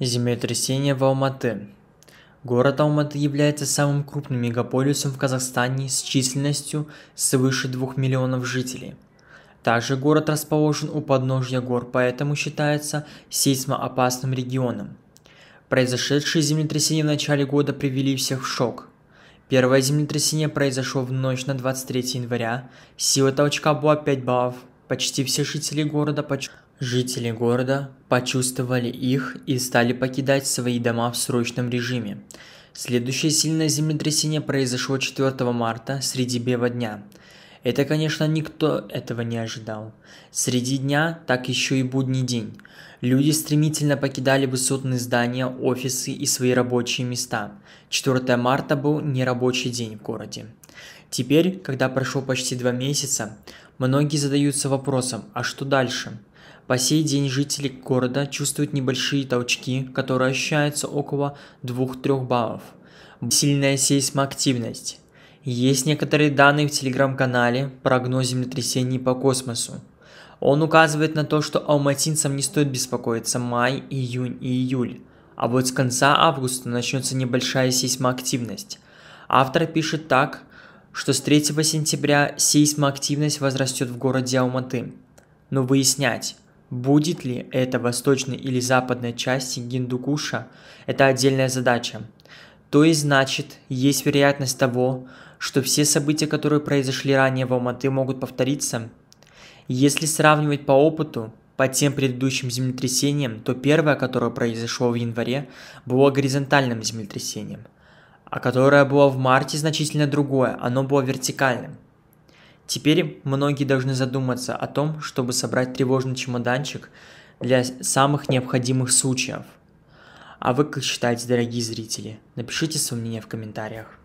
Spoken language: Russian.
Землетрясение в Алматы. Город Алматы является самым крупным мегаполисом в Казахстане с численностью свыше 2 миллионов жителей. Также город расположен у подножья гор, поэтому считается сейсмоопасным регионом. Произошедшие землетрясения в начале года привели всех в шок. Первое землетрясение произошло в ночь на 23 января. Сила толчка была 5 баллов. Почти все жители города почувствовали Жители города почувствовали их и стали покидать свои дома в срочном режиме. Следующее сильное землетрясение произошло 4 марта среди бела дня. Это, конечно, никто этого не ожидал. Среди дня так еще и будний день. Люди стремительно покидали высотные здания, офисы и свои рабочие места. 4 марта был нерабочий день в городе. Теперь, когда прошло почти два месяца, многие задаются вопросом, а что дальше? По сей день жители города чувствуют небольшие толчки, которые ощущаются около 2-3 баллов. Сильная сейсмоактивность. Есть некоторые данные в телеграм-канале «Прогноз землетрясений по космосу». Он указывает на то, что алматинцам не стоит беспокоиться май, июнь и июль. А вот с конца августа начнется небольшая сейсмоактивность. Автор пишет так, что с 3 сентября сейсмоактивность возрастет в городе Алматы – но выяснять, будет ли это восточной или западной части Гиндукуша, это отдельная задача. То есть, значит, есть вероятность того, что все события, которые произошли ранее в Алматы, могут повториться. Если сравнивать по опыту, по тем предыдущим землетрясениям, то первое, которое произошло в январе, было горизонтальным землетрясением, а которое было в марте значительно другое, оно было вертикальным – Теперь многие должны задуматься о том, чтобы собрать тревожный чемоданчик для самых необходимых случаев. А вы как считаете, дорогие зрители? Напишите свое мнение в комментариях.